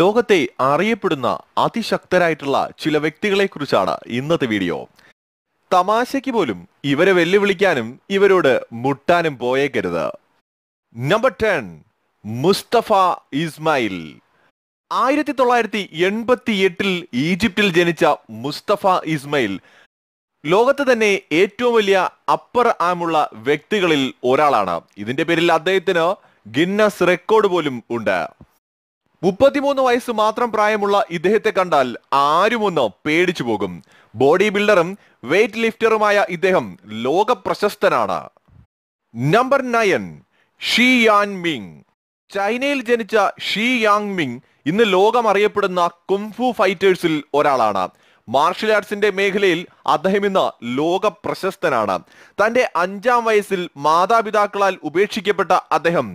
ലോകത്തെ അറിയപ്പെടുന്ന അതിശക്തരായിട്ടുള്ള ചില വ്യക്തികളെ കുറിച്ചാണ് ഇന്നത്തെ വീഡിയോ തമാശയ്ക്ക് പോലും ഇവരെ വെല്ലുവിളിക്കാനും ഇവരോട് മുട്ടാനും പോയേക്കരുത് നമ്പർ ടെൻ മുസ്തഫ ഇസ്മായിൽ ആയിരത്തി തൊള്ളായിരത്തി എൺപത്തി എട്ടിൽ ഈജിപ്തിൽ ജനിച്ച മുസ്തഫ ഇസ്മയിൽ ലോകത്ത് തന്നെ ഏറ്റവും വലിയ അപ്പർ ആമുള്ള വ്യക്തികളിൽ ഒരാളാണ് ഇതിന്റെ പേരിൽ അദ്ദേഹത്തിന് ഗിന്നസ് റെക്കോർഡ് പോലും ഉണ്ട് മുപ്പത്തിമൂന്ന് വയസ്സ് മാത്രം പ്രായമുള്ള ഇദ്ദേഹത്തെ കണ്ടാൽ ആരുമൊന്ന് പേടിച്ചു പോകും ബോഡി ബിൽഡറും വെയിറ്റ് ലിഫ്റ്ററുമായ ഇദ്ദേഹം ലോക പ്രശസ്തനാണ് നമ്പർ നയൻ ഷീ യാൻ മിങ് ചൈനയിൽ ജനിച്ച ഷി യാങ് മിങ് ഇന്ന് ലോകം അറിയപ്പെടുന്ന കുംഫു ഫൈറ്റേഴ്സിൽ ഒരാളാണ് മാർഷൽ ആർട്സിന്റെ മേഖലയിൽ അദ്ദേഹം ഇന്ന് ലോക പ്രശസ്തനാണ് തന്റെ അഞ്ചാം വയസ്സിൽ മാതാപിതാക്കളാൽ ഉപേക്ഷിക്കപ്പെട്ട അദ്ദേഹം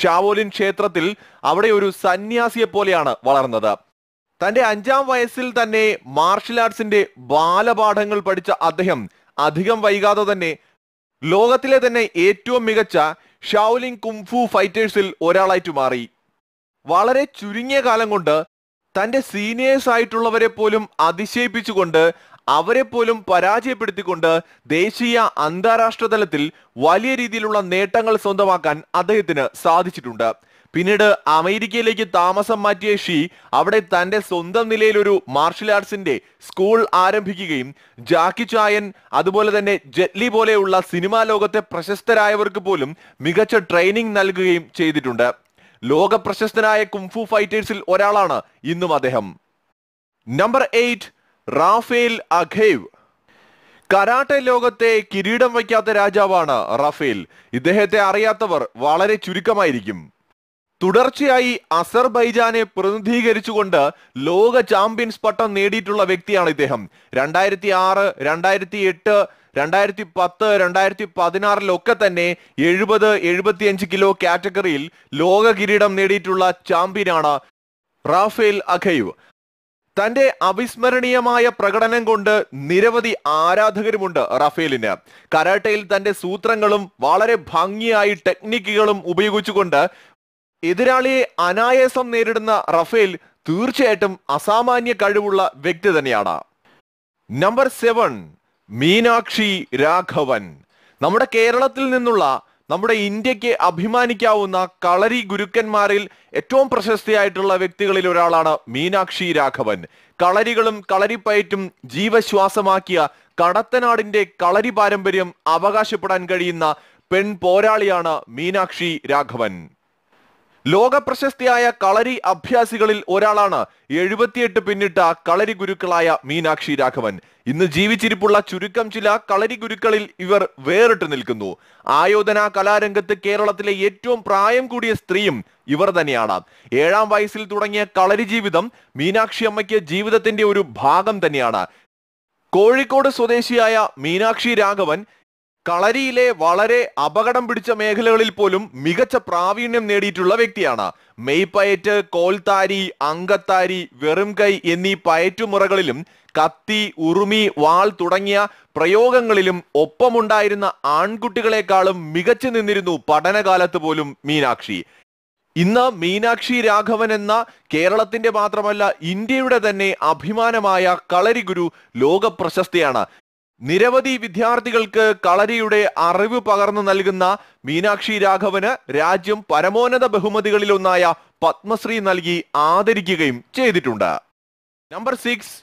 ഷാവോലിൻ ക്ഷേത്രത്തിൽ അവിടെ ഒരു സന്യാസിയെ പോലെയാണ് വളർന്നത് തന്റെ അഞ്ചാം വയസ്സിൽ തന്നെ മാർഷൽ ആർട്സിന്റെ ബാലപാഠങ്ങൾ പഠിച്ച അദ്ദേഹം അധികം വൈകാതെ തന്നെ ലോകത്തിലെ തന്നെ ഏറ്റവും മികച്ച ഷാവോലിൻ കുംഫു ഫൈറ്റേഴ്സിൽ ഒരാളായിട്ട് മാറി വളരെ ചുരുങ്ങിയ കാലം കൊണ്ട് തന്റെ സീനിയേഴ്സ് ആയിട്ടുള്ളവരെ പോലും അതിശയിപ്പിച്ചുകൊണ്ട് അവരെ പോലും പരാജയപ്പെടുത്തിക്കൊണ്ട് ദേശീയ അന്താരാഷ്ട്ര തലത്തിൽ വലിയ രീതിയിലുള്ള നേട്ടങ്ങൾ സ്വന്തമാക്കാൻ അദ്ദേഹത്തിന് സാധിച്ചിട്ടുണ്ട് പിന്നീട് അമേരിക്കയിലേക്ക് താമസം മാറ്റിയ ഷീ അവിടെ തന്റെ സ്വന്തം നിലയിൽ ഒരു മാർഷൽ ആർട്സിന്റെ സ്കൂൾ ആരംഭിക്കുകയും ജാക്കി ചായൻ അതുപോലെ തന്നെ ജെറ്റ്ലി പോലെയുള്ള സിനിമാ ലോകത്തെ പ്രശസ്തരായവർക്ക് പോലും മികച്ച ട്രെയിനിങ് നൽകുകയും ചെയ്തിട്ടുണ്ട് ലോക പ്രശസ്തനായ കുംഫു ഫൈറ്റേഴ്സിൽ ഒരാളാണ് ഇന്നും അദ്ദേഹം number eight Rafael Aghayev karate ലോകത്തെ കിരീടം വയ്ക്കാത്ത രാജാവാണ് റാഫേൽ ഇദ്ദേഹത്തെ അറിയാത്തവർ വളരെ ചുരുക്കമായിരിക്കും തുടർച്ചയായി അസർബൈജാനെ പ്രതിനിധീകരിച്ചുകൊണ്ട് ലോക ചാമ്പ്യൻസ് പട്ടം നേടിയിട്ടുള്ള വ്യക്തിയാണ് ഇദ്ദേഹം രണ്ടായിരത്തി ആറ് രണ്ടായിരത്തി എട്ട് രണ്ടായിരത്തി പത്ത് രണ്ടായിരത്തി പതിനാറിലൊക്കെ തന്നെ എഴുപത് എഴുപത്തിയഞ്ച് കിലോ കാറ്റഗറിയിൽ ലോക കിരീടം നേടിയിട്ടുള്ള ചാമ്പ്യനാണ് റാഫേൽ അഖൈവ് തന്റെ അവിസ്മരണീയമായ പ്രകടനം കൊണ്ട് നിരവധി ആരാധകരുമുണ്ട് റഫേലിന് കരാട്ടയിൽ തന്റെ സൂത്രങ്ങളും വളരെ ഭംഗിയായി ടെക്നിക്കുകളും ഉപയോഗിച്ചുകൊണ്ട് എതിരാളിയെ അനായാസം നേരിടുന്ന റഫേൽ തീർച്ചയായിട്ടും അസാമാന്യ കഴിവുള്ള വ്യക്തി തന്നെയാണ് നമ്പർ സെവൻ മീനാക്ഷി രാഘവൻ നമ്മുടെ കേരളത്തിൽ നിന്നുള്ള നമ്മുടെ ഇന്ത്യക്ക് അഭിമാനിക്കാവുന്ന കളരി ഗുരുക്കന്മാരിൽ ഏറ്റവും പ്രശസ്തിയായിട്ടുള്ള വ്യക്തികളിൽ ഒരാളാണ് മീനാക്ഷി രാഘവൻ കളരികളും കളരിപ്പയറ്റും ജീവശ്വാസമാക്കിയ കടത്തനാടിന്റെ കളരി പാരമ്പര്യം അവകാശപ്പെടാൻ കഴിയുന്ന പെൺ പോരാളിയാണ് മീനാക്ഷി രാഘവൻ ലോക പ്രശസ്തിയായ കളരി അഭ്യാസികളിൽ ഒരാളാണ് എഴുപത്തിയെട്ട് പിന്നിട്ട കളരി ഗുരുക്കളായ മീനാക്ഷി രാഘവൻ ഇന്ന് ജീവിച്ചിരിപ്പുള്ള ചുരുക്കം ചില കളരി ഗുരുക്കളിൽ ഇവർ വേറിട്ട് നിൽക്കുന്നു ആയോധന കലാരംഗത്ത് കേരളത്തിലെ ഏറ്റവും പ്രായം കൂടിയ സ്ത്രീയും ഇവർ തന്നെയാണ് ഏഴാം വയസ്സിൽ തുടങ്ങിയ കളരി ജീവിതം മീനാക്ഷി അമ്മയ്ക്ക് ജീവിതത്തിന്റെ ഒരു ഭാഗം തന്നെയാണ് കോഴിക്കോട് സ്വദേശിയായ മീനാക്ഷി രാഘവൻ കളരിയിലെ വളരെ അപകടം പിടിച്ച മേഖലകളിൽ പോലും മികച്ച പ്രാവീണ്യം നേടിയിട്ടുള്ള വ്യക്തിയാണ് മെയ് പയറ്റ് കോൽത്താരി അങ്കത്താരി വെറും കൈ എന്നീ പയറ്റുമുറകളിലും കത്തി ഉറുമി വാൾ തുടങ്ങിയ പ്രയോഗങ്ങളിലും ഒപ്പമുണ്ടായിരുന്ന ആൺകുട്ടികളെക്കാളും മികച്ചു നിന്നിരുന്നു പഠനകാലത്ത് പോലും മീനാക്ഷി ഇന്ന് മീനാക്ഷി രാഘവൻ എന്ന കേരളത്തിന്റെ മാത്രമല്ല ഇന്ത്യയുടെ തന്നെ അഭിമാനമായ കളരി ഗുരു ലോക പ്രശസ്തിയാണ് നിരവധി വിദ്യാർത്ഥികൾക്ക് കളരിയുടെ അറിവ് പകർന്നു നൽകുന്ന മീനാക്ഷി രാഘവന് രാജ്യം പരമോന്നത ബഹുമതികളിലൊന്നായ പത്മശ്രീ നൽകി ആദരിക്കുകയും ചെയ്തിട്ടുണ്ട് നമ്പർ സിക്സ്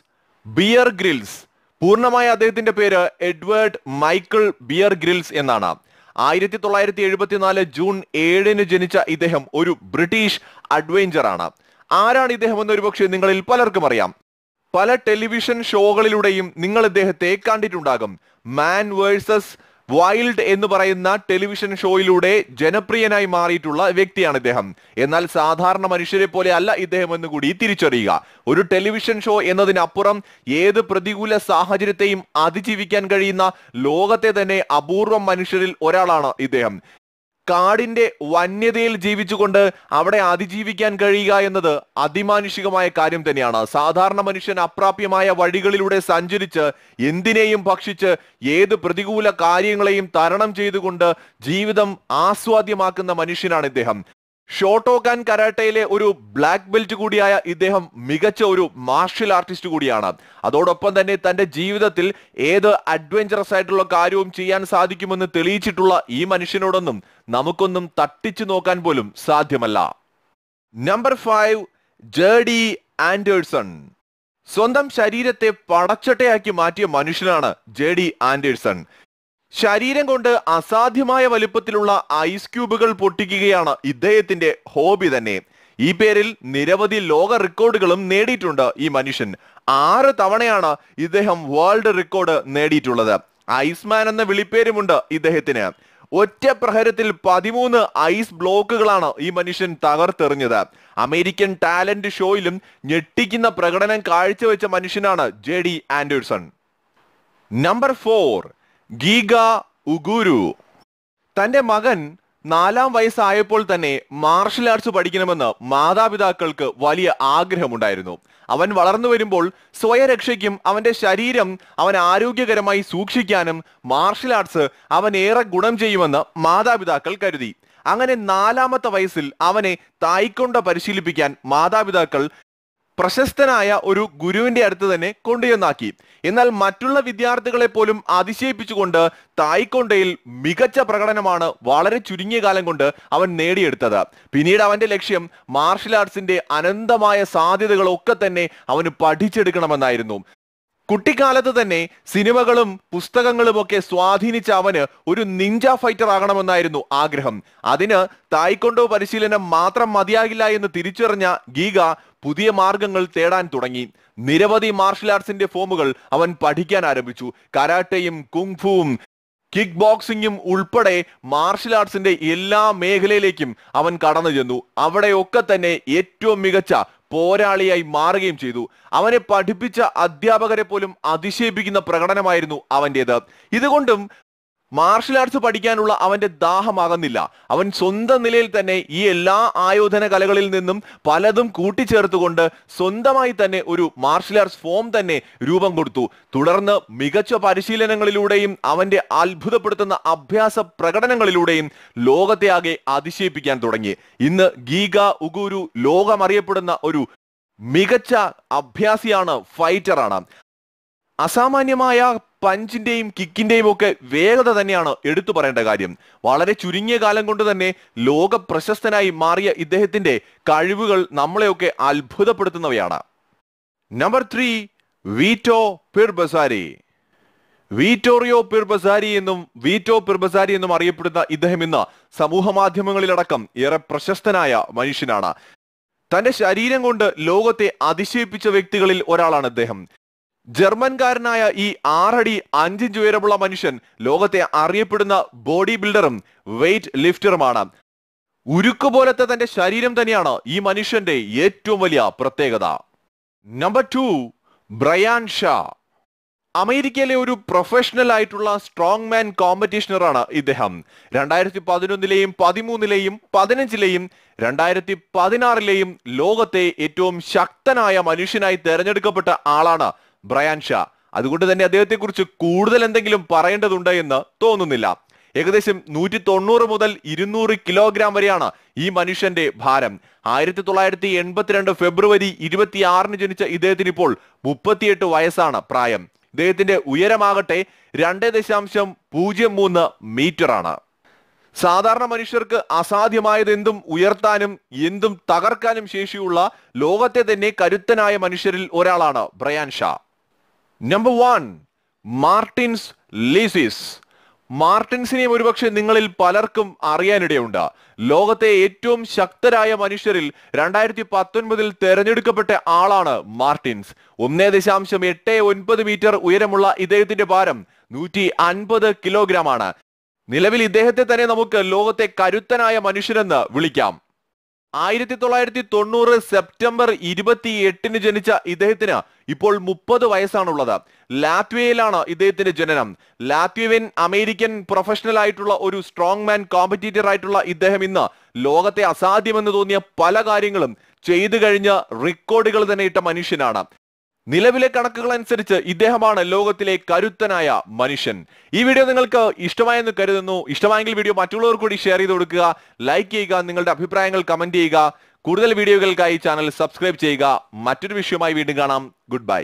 ബിയർ ഗ്രിൽസ് പൂർണ്ണമായ അദ്ദേഹത്തിന്റെ പേര് എഡ്വേർഡ് മൈക്കിൾ ബിയർ ഗ്രിൽസ് എന്നാണ് ആയിരത്തി തൊള്ളായിരത്തി എഴുപത്തിനാല് ജൂൺ ഏഴിന് ജനിച്ച ഇദ്ദേഹം ഒരു ബ്രിട്ടീഷ് അഡ്വഞ്ചറാണ് ആരാണ് ഇദ്ദേഹം എന്ന് ഒരുപക്ഷെ നിങ്ങളിൽ പലർക്കും അറിയാം പല ടെലിവിഷൻ ഷോകളിലൂടെയും നിങ്ങൾ ഇദ്ദേഹത്തെ കണ്ടിട്ടുണ്ടാകും മാൻ വേഴ്സസ് വൈൽഡ് എന്ന് പറയുന്ന ടെലിവിഷൻ ഷോയിലൂടെ ജനപ്രിയനായി മാറിയിട്ടുള്ള വ്യക്തിയാണ് ഇദ്ദേഹം എന്നാൽ സാധാരണ മനുഷ്യരെ പോലെ അല്ല ഇദ്ദേഹം എന്ന് കൂടി തിരിച്ചറിയുക ഒരു ടെലിവിഷൻ ഷോ എന്നതിനപ്പുറം ഏത് പ്രതികൂല സാഹചര്യത്തെയും അതിജീവിക്കാൻ കഴിയുന്ന ലോകത്തെ തന്നെ അപൂർവം മനുഷ്യരിൽ ഒരാളാണ് ഇദ്ദേഹം കാടിന്റെ വന്യതയിൽ ജീവിച്ചുകൊണ്ട് അവിടെ അതിജീവിക്കാൻ കഴിയുക എന്നത് അതിമാനുഷികമായ കാര്യം തന്നെയാണ് സാധാരണ മനുഷ്യൻ അപ്രാപ്യമായ വഴികളിലൂടെ സഞ്ചരിച്ച് എന്തിനേയും ഭക്ഷിച്ച് ഏത് പ്രതികൂല കാര്യങ്ങളെയും തരണം ചെയ്തുകൊണ്ട് ജീവിതം ആസ്വാദ്യമാക്കുന്ന മനുഷ്യനാണ് ഇദ്ദേഹം ഷോട്ടോഗാൻ കരാട്ടയിലെ ഒരു ബ്ലാക്ക് ബെൽറ്റ് കൂടിയായ ഇദ്ദേഹം മികച്ച ഒരു മാർഷ്യൽ ആർട്ടിസ്റ്റ് കൂടിയാണ് അതോടൊപ്പം തന്നെ തന്റെ ജീവിതത്തിൽ ഏത് അഡ്വഞ്ചറസ് ആയിട്ടുള്ള കാര്യവും ചെയ്യാൻ സാധിക്കുമെന്ന് തെളിയിച്ചിട്ടുള്ള ഈ മനുഷ്യനോടൊന്നും നമുക്കൊന്നും തട്ടിച്ചു നോക്കാൻ പോലും സാധ്യമല്ല നമ്പർ ഫൈവ് ജേഡി ആൻഡേഴ്സൺ സ്വന്തം ശരീരത്തെ പടച്ചട്ടയാക്കി മാറ്റിയ മനുഷ്യനാണ് ജേഡി ആൻഡേഴ്സൺ ശരീരം കൊണ്ട് അസാധ്യമായ വലുപ്പത്തിലുള്ള ഐസ് ക്യൂബുകൾ പൊട്ടിക്കുകയാണ് ഇദ്ദേഹത്തിന്റെ ഹോബി തന്നെ ഈ പേരിൽ നിരവധി ലോക റെക്കോർഡുകളും നേടിയിട്ടുണ്ട് ഈ മനുഷ്യൻ ആറ് തവണയാണ് ഇദ്ദേഹം വേൾഡ് റെക്കോർഡ് നേടിയിട്ടുള്ളത് ഐസ്മാൻ എന്ന വിളിപ്പേരുമുണ്ട് ഇദ്ദേഹത്തിന് ഒറ്റ പ്രഹരത്തിൽ പതിമൂന്ന് ഐസ് ബ്ലോക്കുകളാണ് ഈ മനുഷ്യൻ തകർത്തെറിഞ്ഞത് അമേരിക്കൻ ടാലന്റ് ഷോയിലും ഞെട്ടിക്കുന്ന പ്രകടനം കാഴ്ചവെച്ച മനുഷ്യനാണ് J D Anderson number four ഗീഗ ഉഗുരു തന്റെ മകൻ നാലാം വയസ്സായപ്പോൾ തന്നെ മാർഷൽ ആർട്സ് പഠിക്കണമെന്ന് മാതാപിതാക്കൾക്ക് വലിയ ആഗ്രഹമുണ്ടായിരുന്നു അവൻ വളർന്നു വരുമ്പോൾ സ്വയരക്ഷയ്ക്കും അവന്റെ ശരീരം അവൻ ആരോഗ്യകരമായി സൂക്ഷിക്കാനും മാർഷൽ ആർട്സ് അവൻ ഏറെ ഗുണം ചെയ്യുമെന്ന് മാതാപിതാക്കൾ കരുതി അങ്ങനെ നാലാമത്തെ വയസ്സിൽ അവനെ തായ്ക്കൊണ്ട പരിശീലിപ്പിക്കാൻ മാതാപിതാക്കൾ പ്രശസ്തനായ ഒരു ഗുരുവിന്റെ അടുത്ത് തന്നെ കൊണ്ടുചെന്നാക്കി എന്നാൽ മറ്റുള്ള വിദ്യാർത്ഥികളെ പോലും അതിശയിപ്പിച്ചുകൊണ്ട് തായ്ക്കൊണ്ടയിൽ മികച്ച പ്രകടനമാണ് വളരെ ചുരുങ്ങിയ കാലം കൊണ്ട് അവൻ നേടിയെടുത്തത് പിന്നീട് അവന്റെ ലക്ഷ്യം മാർഷൽ ആർട്സിന്റെ അനന്തമായ സാധ്യതകളൊക്കെ തന്നെ അവന് പഠിച്ചെടുക്കണമെന്നായിരുന്നു കുട്ടിക്കാലത്ത് തന്നെ സിനിമകളും പുസ്തകങ്ങളും ഒക്കെ സ്വാധീനിച്ച അവന് ഒരു നിഞ്ച ഫൈറ്റർ ആകണമെന്നായിരുന്നു ആഗ്രഹം അതിന് തായ്ക്കൊണ്ടോ പരിശീലനം മാത്രം മതിയാകില്ല എന്ന് തിരിച്ചറിഞ്ഞ ഗീഗ പുതിയ മാർഗങ്ങൾ തേടാൻ തുടങ്ങി നിരവധി മാർഷൽ ആർട്സിന്റെ ഫോമുകൾ അവൻ പഠിക്കാൻ ആരംഭിച്ചു കരാട്ടയും കുങ്ഫുവും കിക്ക് ബോക്സിംഗും ഉൾപ്പെടെ മാർഷൽ ആർട്സിന്റെ എല്ലാ മേഖലയിലേക്കും അവൻ കടന്നു ചെന്നു അവിടെയൊക്കെ തന്നെ ഏറ്റവും മികച്ച പോരാളിയായി മാറുകയും ചെയ്തു അവനെ പഠിപ്പിച്ച അധ്യാപകരെ പോലും അതിശയിപ്പിക്കുന്ന പ്രകടനമായിരുന്നു അവൻ്റെത് ഇതുകൊണ്ടും മാർഷൽ ആർട്സ് പഠിക്കാനുള്ള അവന്റെ ദാഹമാകുന്നില്ല അവൻ സ്വന്തം നിലയിൽ തന്നെ ഈ എല്ലാ ആയോധന കലകളിൽ നിന്നും പലതും കൂട്ടിച്ചേർത്തുകൊണ്ട് സ്വന്തമായി തന്നെ ഒരു മാർഷൽ ആർട്സ് ഫോം തന്നെ രൂപം കൊടുത്തു തുടർന്ന് മികച്ച പരിശീലനങ്ങളിലൂടെയും അവന്റെ അത്ഭുതപ്പെടുത്തുന്ന അഭ്യാസ പ്രകടനങ്ങളിലൂടെയും ലോകത്തെ ആകെ അതിശയിപ്പിക്കാൻ തുടങ്ങി ഇന്ന് ഗീഗ ഉഗുരു ലോകമറിയപ്പെടുന്ന ഒരു മികച്ച അഭ്യാസിയാണ് ഫൈറ്ററാണ് അസാമാന്യമായ പഞ്ചിന്റെയും കിക്കിന്റെയും ഒക്കെ വേഗത തന്നെയാണ് എടുത്തു പറയേണ്ട കാര്യം വളരെ ചുരുങ്ങിയ കാലം കൊണ്ട് തന്നെ ലോക പ്രശസ്തനായി മാറിയ ഇദ്ദേഹത്തിന്റെ കഴിവുകൾ നമ്മളെയൊക്കെ അത്ഭുതപ്പെടുത്തുന്നവയാണ് number three Vito Pirbazari Vittorio Pirbazari എന്നും വീറ്റോ പിർബസാരി എന്നും അറിയപ്പെടുന്ന ഇദ്ദേഹം ഇന്ന് സമൂഹ മാധ്യമങ്ങളിലടക്കം ഏറെ പ്രശസ്തനായ മനുഷ്യനാണ് തന്റെ ശരീരം കൊണ്ട് ലോകത്തെ അതിശയിപ്പിച്ച വ്യക്തികളിൽ ഒരാളാണ് അദ്ദേഹം ജർമ്മൻകാരനായ ഈ ആറടി അഞ്ചിഞ്ച് ഉയരമുള്ള മനുഷ്യൻ ലോകത്തെ അറിയപ്പെടുന്ന ബോഡി ബിൽഡറും വെയിറ്റ് ലിഫ്റ്ററുമാണ് ഉരുക്ക് പോലത്തെ തന്റെ ശരീരം തന്നെയാണ് ഈ മനുഷ്യന്റെ ഏറ്റവും വലിയ പ്രത്യേകത നമ്പർ ടു ബ്രയാൻ ഷാ അമേരിക്കയിലെ ഒരു പ്രൊഫഷണൽ ആയിട്ടുള്ള സ്ട്രോങ് മാൻ കോമ്പറ്റീഷണറാണ് ഇദ്ദേഹം രണ്ടായിരത്തി പതിനൊന്നിലെയും പതിമൂന്നിലെയും പതിനഞ്ചിലെയും രണ്ടായിരത്തി പതിനാറിലെയും ലോകത്തെ ഏറ്റവും ശക്തനായ മനുഷ്യനായി തെരഞ്ഞെടുക്കപ്പെട്ട ആളാണ് ബ്രയാൻ ഷാ അതുകൊണ്ട് തന്നെ അദ്ദേഹത്തെക്കുറിച്ച് കൂടുതൽ എന്തെങ്കിലും പറയേണ്ടതുണ്ട് എന്ന് തോന്നുന്നില്ല ഏകദേശം നൂറ്റി തൊണ്ണൂറ് മുതൽ ഇരുന്നൂറ് കിലോഗ്രാം വരെയാണ് ഈ മനുഷ്യന്റെ ഭാരം ആയിരത്തി തൊള്ളായിരത്തി എൺപത്തിരണ്ട് ഫെബ്രുവരി ഇരുപത്തിയാറിന് ജനിച്ച ഇദ്ദേഹത്തിന് ഇപ്പോൾ മുപ്പത്തിയെട്ട് വയസ്സാണ് പ്രായം ഇദ്ദേഹത്തിന്റെ ഉയരമാകട്ടെ രണ്ട് ദശാംശം പൂജ്യം മൂന്ന് മീറ്ററാണ് സാധാരണ മനുഷ്യർക്ക് അസാധ്യമായത് എന്തും ഉയർത്താനും എന്തും തകർക്കാനും ശേഷിയുള്ള ലോകത്തെ തന്നെ കരുത്തനായ മനുഷ്യരിൽ ഒരാളാണ് Brian Shaw number one Martins Licis മാർട്ടിൻസിനെ ഒരുപക്ഷെ നിങ്ങളിൽ പലർക്കും അറിയാനിടയുണ്ട് ലോകത്തെ ഏറ്റവും ശക്തരായ മനുഷ്യരിൽ രണ്ടായിരത്തി പത്തൊൻപതിൽ തെരഞ്ഞെടുക്കപ്പെട്ട ആളാണ് മാർട്ടിൻസ് ഒന്നേ ദശാംശം എട്ട് ഒൻപത് മീറ്റർ ഉയരമുള്ള ഇദ്ദേഹത്തിന്റെ ഭാരം നൂറ്റി അൻപത് കിലോഗ്രാം ആണ് നിലവിൽ ഇദ്ദേഹത്തെ തന്നെ നമുക്ക് ലോകത്തെ കരുത്തനായ മനുഷ്യരെന്ന് വിളിക്കാം ആയിരത്തി തൊള്ളായിരത്തി തൊണ്ണൂറ് സെപ്റ്റംബർ ഇരുപത്തി എട്ടിന് ജനിച്ച ഇദ്ദേഹത്തിന് ഇപ്പോൾ മുപ്പത് വയസ്സാണുള്ളത് ലാത്വിയയിലാണ് ഇദ്ദേഹത്തിന്റെ ജനനം ലാത്വിയൻ അമേരിക്കൻ പ്രൊഫഷണൽ ആയിട്ടുള്ള ഒരു സ്ട്രോങ് മാൻ കോമ്പറ്റീറ്റർ ആയിട്ടുള്ള ഇദ്ദേഹം ഇന്ന് ലോകത്തെ അസാധ്യമെന്ന് തോന്നിയ പല കാര്യങ്ങളും ചെയ്തു കഴിഞ്ഞ് റെക്കോർഡുകൾ തന്നെ ഇട്ട മനുഷ്യനാണ് നിലവിലെ കണക്കുകൾ അനുസരിച്ച് ഇദ്ദേഹമാണ് ലോകത്തിലെ കരുത്തനായ മനുഷ്യൻ ഈ വീഡിയോ നിങ്ങൾക്ക് ഇഷ്ടമായെന്ന് കരുതുന്നു ഇഷ്ടമായെങ്കിൽ വീഡിയോ മറ്റുള്ളവർ കൂടി ഷെയർ ചെയ്ത് കൊടുക്കുക ലൈക്ക് ചെയ്യുക നിങ്ങളുടെ അഭിപ്രായങ്ങൾ കമന്റ് ചെയ്യുക കൂടുതൽ വീഡിയോകൾക്കായി ചാനൽ സബ്സ്ക്രൈബ് ചെയ്യുക മറ്റൊരു വിഷയവുമായി വീണ്ടും കാണാം ഗുഡ് ബൈ